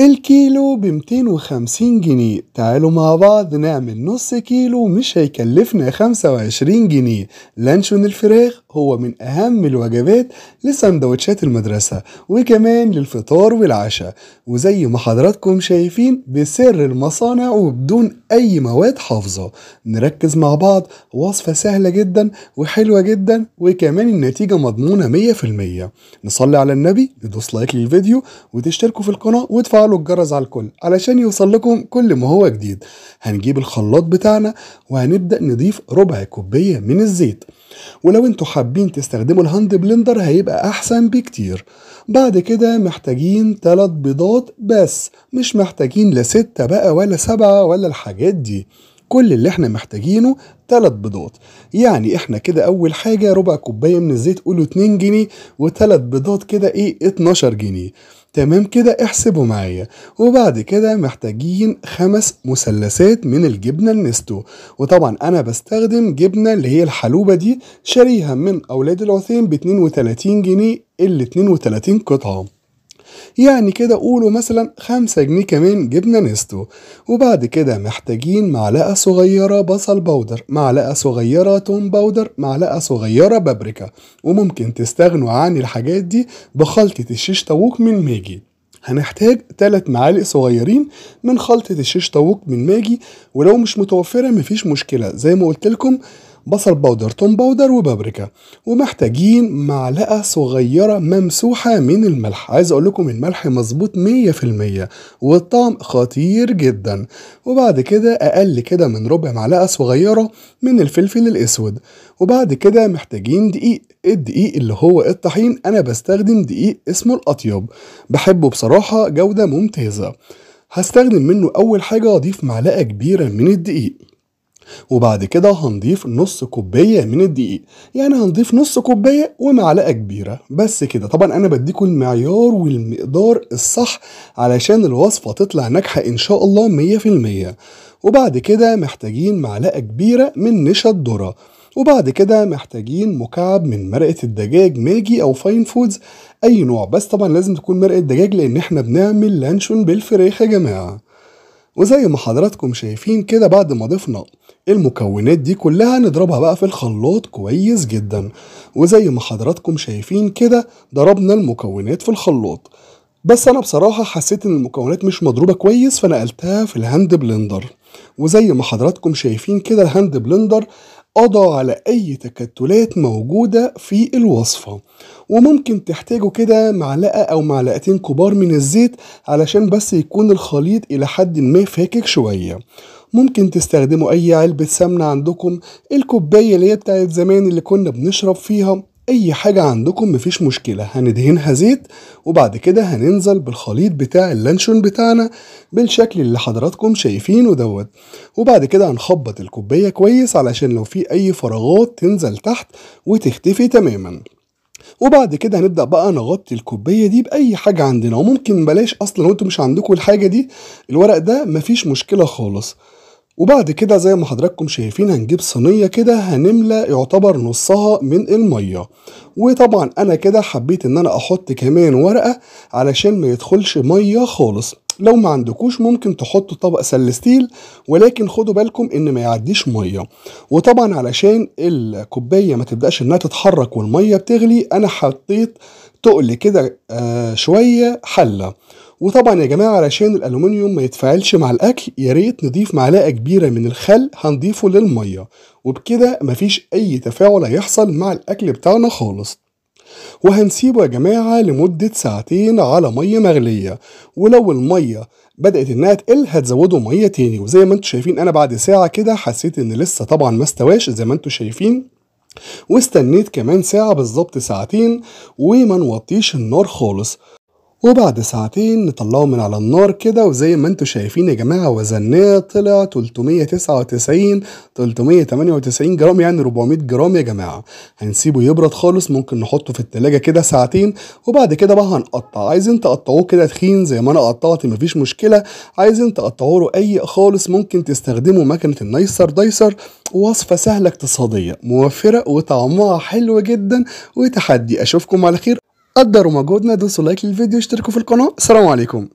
الكيلو ب 250 جنيه تعالوا مع بعض نعمل نص كيلو مش هيكلفنا 25 جنيه لانشون الفراخ هو من أهم الوجبات لسندوتشات المدرسة وكمان للفطار والعشاء وزي ما حضراتكم شايفين بسر المصانع وبدون أي مواد حافظة نركز مع بعض وصفة سهلة جدا وحلوة جدا وكمان النتيجة مضمونة 100% نصلي على النبي ندوس لايك للفيديو وتشتركوا في القناة وتفعلوا وفعلوا الجرس على الكل علشان يوصل لكم كل ما هو جديد هنجيب الخلاط بتاعنا وهنبدأ نضيف ربع كوباية من الزيت ولو انتوا حابين تستخدموا الهاند بلندر هيبقى احسن بكتير بعد كده محتاجين 3 بيضات بس مش محتاجين لا سته بقى ولا سبعة ولا الحاجات دي كل اللي احنا محتاجينه تلات بيضات يعني احنا كده اول حاجة ربع كوباية من الزيت قولوا 2 جنيه وتلات بيضات كده ايه 12 جنيه تمام كده احسبوا معايا وبعد كده محتاجين خمس مثلثات من الجبنة النستو وطبعا أنا بستخدم جبنة اللي هي الحلوبة دي شاريها من أولاد العثيم ب 32 جنيه ال 32 قطعة يعني كده قولوا مثلا خمسة جنيه كمان جبنة نستو وبعد كده محتاجين معلقة صغيرة بصل بودر معلقة صغيرة توم بودر معلقة صغيرة بابريكا وممكن تستغنوا عن الحاجات دي بخلطة الشيش طاووق من ماجي هنحتاج 3 معالق صغيرين من خلطة الشيش طاووق من ماجي ولو مش متوفرة مفيش مشكلة زي ما قلت لكم بصل بودر توم بودر وبابريكا ومحتاجين معلقه صغيره ممسوحه من الملح عايز اقول لكم الملح مظبوط 100% والطعم خطير جدا وبعد كده اقل كده من ربع معلقه صغيره من الفلفل الاسود وبعد كده محتاجين دقيق الدقيق اللي هو الطحين انا بستخدم دقيق اسمه الاطيب بحبه بصراحه جوده ممتازه هستخدم منه اول حاجه اضيف معلقه كبيره من الدقيق وبعد كده هنضيف نص كوباية من الدقيق يعني هنضيف نص كوباية ومعلقة كبيرة بس كده طبعا أنا بديكوا المعيار والمقدار الصح علشان الوصفة تطلع ناجحة إن شاء الله مية في المية وبعد كده محتاجين معلقة كبيرة من نشا الذرة وبعد كده محتاجين مكعب من مرقة الدجاج ماجي أو فاين فودز أي نوع بس طبعا لازم تكون مرقة دجاج لأن احنا بنعمل لانشون بالفريخ يا جماعة وزي ما حضراتكم شايفين كده بعد ما ضفنا المكونات دي كلها نضربها بقى في الخلاط كويس جدا وزي ما حضراتكم شايفين كده ضربنا المكونات في الخلاط بس انا بصراحه حسيت ان المكونات مش مضروبه كويس فنقلتها في الهاند بلندر وزي ما حضراتكم شايفين كده الهاند بلندر قضى على أي تكتلات موجودة في الوصفة وممكن تحتاجوا كده معلقة أو معلقتين كبار من الزيت علشان بس يكون الخليط إلى حد ما فاكك شوية ممكن تستخدموا أي علبة سمنة عندكم الكوباية اللي هي بتاعت زمان اللي كنا بنشرب فيها اي حاجة عندكم مفيش مشكلة هندهنها زيت وبعد كده هننزل بالخليط بتاع اللانشون بتاعنا بالشكل اللي حضراتكم شايفينه دوت وبعد كده هنخبط الكوباية كويس علشان لو في اي فراغات تنزل تحت وتختفي تماما وبعد كده هنبدا بقى نغطي الكوبايه دي باي حاجه عندنا وممكن بلاش اصلا لو انتوا مش عندكم الحاجه دي الورق ده مفيش مشكله خالص وبعد كده زي ما حضراتكم شايفين هنجيب صينية كده هنملى يعتبر نصها من المية وطبعا انا كده حبيت ان انا احط كمان ورقة علشان ما يدخلش مية خالص لو ما عندكوش ممكن تحطوا طبق سلستيل ولكن خدوا بالكم ان ما يعديش ميه وطبعا علشان الكوبايه ما تبداش انها تتحرك والميه بتغلي انا حطيت تقل كده آه شويه حله وطبعا يا جماعه علشان الالومنيوم ما يتفاعلش مع الاكل يا ريت نضيف معلقه كبيره من الخل هنضيفه للميه وبكده مفيش اي تفاعل هيحصل مع الاكل بتاعنا خالص وهنسيبه يا جماعة لمدة ساعتين على مية مغلية ولو المية بدأت إنها تقل هتزودوا مية تاني وزي ما انتوا شايفين أنا بعد ساعة كده حسيت إن لسه طبعا ما استواش زي ما انتوا شايفين واستنيت كمان ساعة بالظبط ساعتين وما نوطيش النار خالص وبعد ساعتين نطلعه من على النار كده وزي ما انتوا شايفين يا جماعة وزناه طلع 399 398 جرام يعني 400 جرام يا جماعة هنسيبه يبرد خالص ممكن نحطه في التلاجة كده ساعتين وبعد كده بقى هنقطع عايزين تقطعوه كده تخين زي ما انا قطعت مفيش مشكلة عايزين تقطعوه رقيق خالص ممكن تستخدموا مكنة النايسر دايسر وصفة سهلة اقتصادية موفرة وطعمها حلو جدا وتحدي اشوفكم على خير قدروا مجهودنا دوسوا لايك للفيديو اشتركوا في القناة السلام عليكم